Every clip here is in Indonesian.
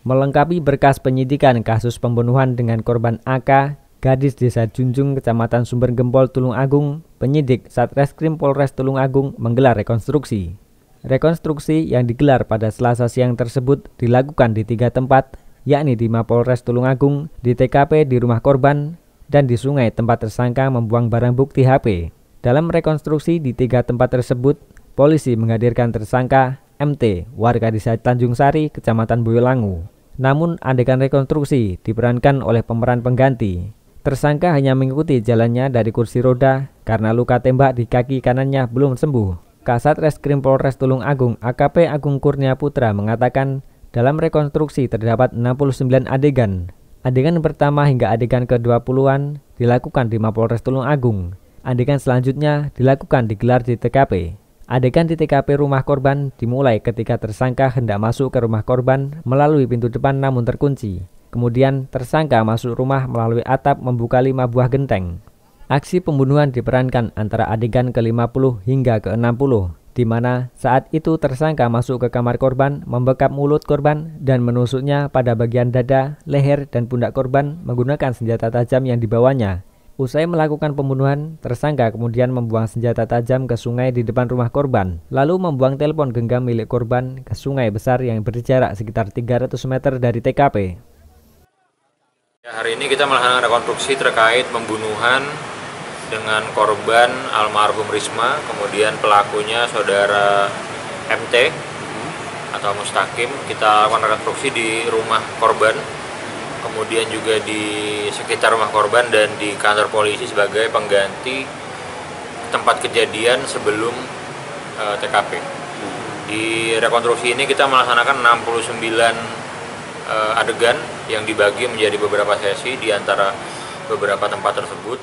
Melengkapi berkas penyidikan kasus pembunuhan dengan korban AK, gadis desa Junjung, kecamatan Sumber Gempol, Tulung Agung, penyidik Satreskrim Polres Tulung Agung menggelar rekonstruksi. Rekonstruksi yang digelar pada selasa siang tersebut dilakukan di tiga tempat, yakni di Mapolres Tulung Agung, di TKP di rumah korban, dan di sungai tempat tersangka membuang barang bukti HP. Dalam rekonstruksi di tiga tempat tersebut, polisi menghadirkan tersangka MT, warga desa Tanjung Sari, Kecamatan Boyolangu. Namun adegan rekonstruksi diperankan oleh pemeran pengganti. Tersangka hanya mengikuti jalannya dari kursi roda karena luka tembak di kaki kanannya belum sembuh. Kasat Reskrim Polres Tulung Agung AKP Agung Kurnia Putra mengatakan dalam rekonstruksi terdapat 69 adegan. Adegan pertama hingga adegan ke-20-an dilakukan di Mapolres Tulung Agung. Adegan selanjutnya dilakukan digelar di TKP. Adegan di TKP rumah korban dimulai ketika tersangka hendak masuk ke rumah korban melalui pintu depan namun terkunci. Kemudian tersangka masuk rumah melalui atap membuka lima buah genteng. Aksi pembunuhan diperankan antara adegan ke-50 hingga ke-60, di mana saat itu tersangka masuk ke kamar korban, membekap mulut korban, dan menusuknya pada bagian dada, leher, dan pundak korban menggunakan senjata tajam yang dibawanya Usai melakukan pembunuhan, tersangka kemudian membuang senjata tajam ke sungai di depan rumah korban, lalu membuang telepon genggam milik korban ke sungai besar yang berjarak sekitar 300 meter dari TKP. Ya, hari ini kita melakukan rekonstruksi terkait pembunuhan dengan korban almarhum Risma, kemudian pelakunya saudara MT atau Mustakim. Kita lakukan rekonstruksi di rumah korban kemudian juga di sekitar rumah korban dan di kantor polisi sebagai pengganti tempat kejadian sebelum uh, eh, TKP. Di rekonstruksi ini kita melaksanakan 69 uh, eh, adegan yang dibagi menjadi beberapa sesi di antara beberapa tempat tersebut.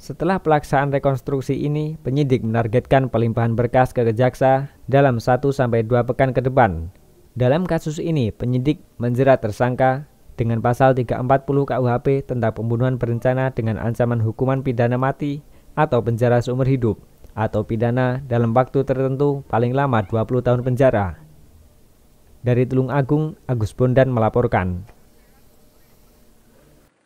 Setelah pelaksanaan rekonstruksi ini, penyidik menargetkan pelimpahan berkas ke Kejaksa dalam 1 sampai 2 pekan ke depan dalam kasus ini, penyidik menjerat tersangka dengan pasal 340 KUHP tentang pembunuhan berencana dengan ancaman hukuman pidana mati atau penjara seumur hidup atau pidana dalam waktu tertentu paling lama 20 tahun penjara. Dari Tulung Agung, Agus Bondan melaporkan.